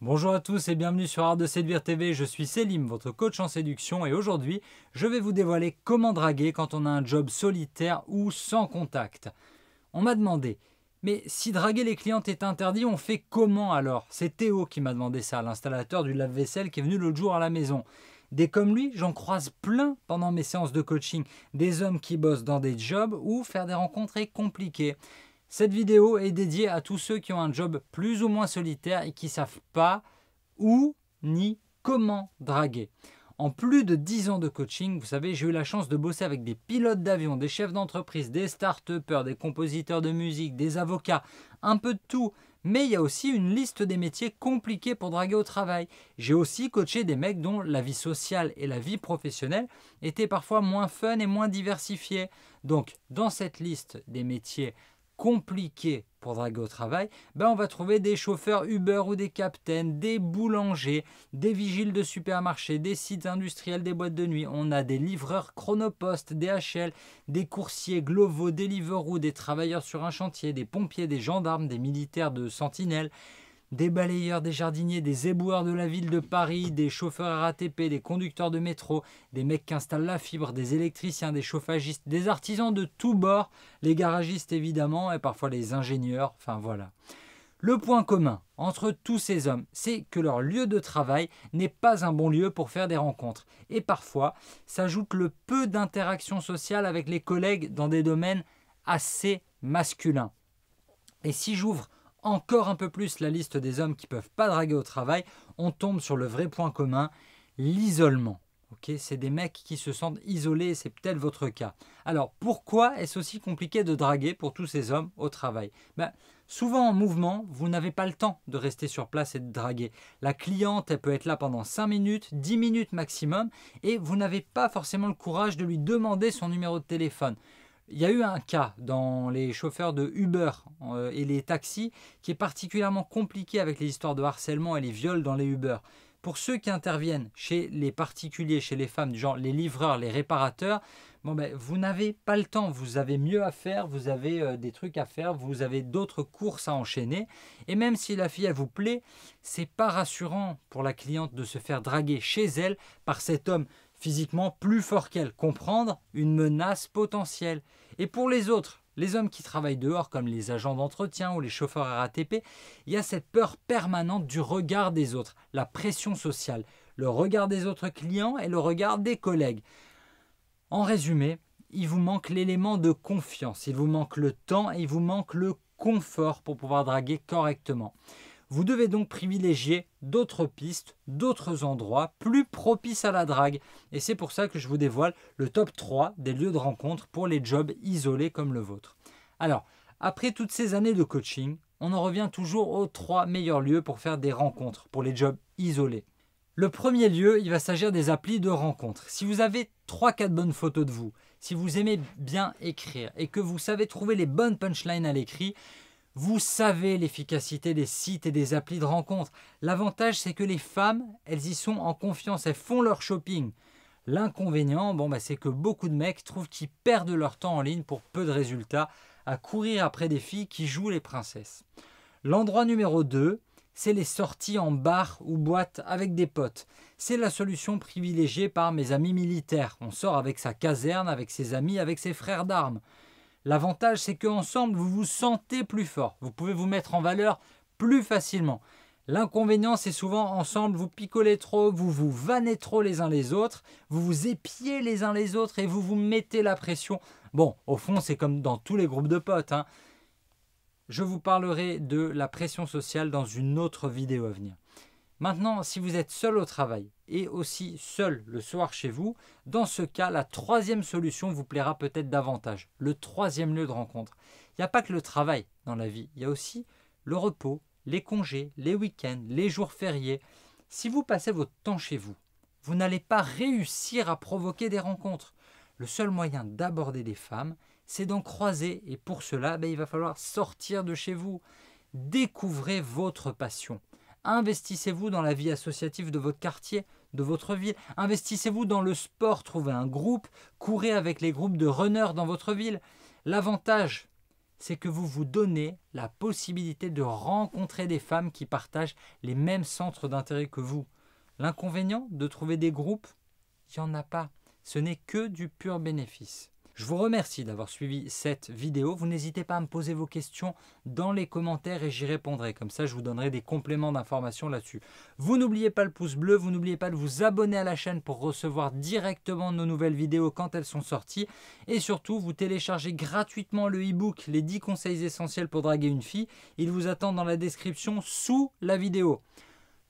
Bonjour à tous et bienvenue sur Art de Séduire TV, je suis Selim, votre coach en séduction et aujourd'hui je vais vous dévoiler comment draguer quand on a un job solitaire ou sans contact. On m'a demandé, mais si draguer les clientes est interdit, on fait comment alors C'est Théo qui m'a demandé ça, l'installateur du lave-vaisselle qui est venu l'autre jour à la maison. Des comme lui, j'en croise plein pendant mes séances de coaching, des hommes qui bossent dans des jobs ou faire des rencontres est compliqué cette vidéo est dédiée à tous ceux qui ont un job plus ou moins solitaire et qui ne savent pas où ni comment draguer. En plus de 10 ans de coaching, vous savez, j'ai eu la chance de bosser avec des pilotes d'avion, des chefs d'entreprise, des start-upers, des compositeurs de musique, des avocats, un peu de tout. Mais il y a aussi une liste des métiers compliqués pour draguer au travail. J'ai aussi coaché des mecs dont la vie sociale et la vie professionnelle étaient parfois moins fun et moins diversifiées. Donc, dans cette liste des métiers compliqué pour draguer au travail, ben on va trouver des chauffeurs Uber ou des captains, des boulangers, des vigiles de supermarchés, des sites industriels, des boîtes de nuit. On a des livreurs Chronopost, HL, des coursiers Glovo, Deliveroo, des travailleurs sur un chantier, des pompiers, des gendarmes, des militaires de sentinelle des balayeurs, des jardiniers, des éboueurs de la ville de Paris, des chauffeurs RATP, des conducteurs de métro, des mecs qui installent la fibre, des électriciens, des chauffagistes, des artisans de tous bords, les garagistes évidemment, et parfois les ingénieurs, enfin voilà. Le point commun entre tous ces hommes, c'est que leur lieu de travail n'est pas un bon lieu pour faire des rencontres. Et parfois, s'ajoute le peu d'interaction sociale avec les collègues dans des domaines assez masculins. Et si j'ouvre encore un peu plus la liste des hommes qui peuvent pas draguer au travail, on tombe sur le vrai point commun, l'isolement. c'est des mecs qui se sentent isolés, c'est peut-être votre cas. Alors pourquoi est-ce aussi compliqué de draguer pour tous ces hommes au travail ben, Souvent en mouvement, vous n'avez pas le temps de rester sur place et de draguer. La cliente, elle peut être là pendant 5 minutes, 10 minutes maximum, et vous n'avez pas forcément le courage de lui demander son numéro de téléphone. Il y a eu un cas dans les chauffeurs de Uber euh, et les taxis qui est particulièrement compliqué avec les histoires de harcèlement et les viols dans les Uber. Pour ceux qui interviennent chez les particuliers, chez les femmes, genre les livreurs, les réparateurs, bon ben, vous n'avez pas le temps, vous avez mieux à faire, vous avez euh, des trucs à faire, vous avez d'autres courses à enchaîner. Et même si la fille, elle vous plaît, c'est pas rassurant pour la cliente de se faire draguer chez elle par cet homme physiquement plus fort qu'elle, comprendre une menace potentielle. Et pour les autres, les hommes qui travaillent dehors comme les agents d'entretien ou les chauffeurs RATP, il y a cette peur permanente du regard des autres, la pression sociale, le regard des autres clients et le regard des collègues. En résumé, il vous manque l'élément de confiance, il vous manque le temps et il vous manque le confort pour pouvoir draguer correctement. Vous devez donc privilégier d'autres pistes, d'autres endroits plus propices à la drague. Et c'est pour ça que je vous dévoile le top 3 des lieux de rencontre pour les jobs isolés comme le vôtre. Alors, après toutes ces années de coaching, on en revient toujours aux trois meilleurs lieux pour faire des rencontres pour les jobs isolés. Le premier lieu, il va s'agir des applis de rencontres. Si vous avez 3-4 bonnes photos de vous, si vous aimez bien écrire et que vous savez trouver les bonnes punchlines à l'écrit, vous savez l'efficacité des sites et des applis de rencontre. L'avantage, c'est que les femmes, elles y sont en confiance, elles font leur shopping. L'inconvénient, bon, bah, c'est que beaucoup de mecs trouvent qu'ils perdent leur temps en ligne pour peu de résultats à courir après des filles qui jouent les princesses. L'endroit numéro 2, c'est les sorties en bar ou boîte avec des potes. C'est la solution privilégiée par mes amis militaires. On sort avec sa caserne, avec ses amis, avec ses frères d'armes. L'avantage, c'est qu'ensemble, vous vous sentez plus fort. Vous pouvez vous mettre en valeur plus facilement. L'inconvénient, c'est souvent ensemble, vous picolez trop, vous vous vannez trop les uns les autres, vous vous épiez les uns les autres et vous vous mettez la pression. Bon, au fond, c'est comme dans tous les groupes de potes. Hein. Je vous parlerai de la pression sociale dans une autre vidéo à venir. Maintenant, si vous êtes seul au travail, et aussi seul le soir chez vous, dans ce cas, la troisième solution vous plaira peut-être davantage, le troisième lieu de rencontre. Il n'y a pas que le travail dans la vie, il y a aussi le repos, les congés, les week-ends, les jours fériés. Si vous passez votre temps chez vous, vous n'allez pas réussir à provoquer des rencontres. Le seul moyen d'aborder des femmes, c'est d'en croiser, et pour cela, ben, il va falloir sortir de chez vous. Découvrez votre passion. Investissez-vous dans la vie associative de votre quartier, de votre ville. Investissez-vous dans le sport, trouvez un groupe, courez avec les groupes de runners dans votre ville. L'avantage, c'est que vous vous donnez la possibilité de rencontrer des femmes qui partagent les mêmes centres d'intérêt que vous. L'inconvénient de trouver des groupes, il n'y en a pas. Ce n'est que du pur bénéfice. Je vous remercie d'avoir suivi cette vidéo. Vous n'hésitez pas à me poser vos questions dans les commentaires et j'y répondrai. Comme ça, je vous donnerai des compléments d'informations là-dessus. Vous n'oubliez pas le pouce bleu, vous n'oubliez pas de vous abonner à la chaîne pour recevoir directement nos nouvelles vidéos quand elles sont sorties. Et surtout, vous téléchargez gratuitement le e-book Les 10 conseils essentiels pour draguer une fille. Il vous attend dans la description sous la vidéo.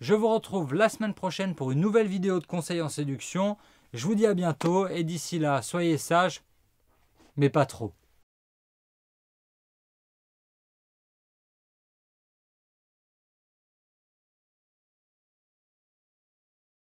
Je vous retrouve la semaine prochaine pour une nouvelle vidéo de conseils en séduction. Je vous dis à bientôt et d'ici là, soyez sages, mais pas trop.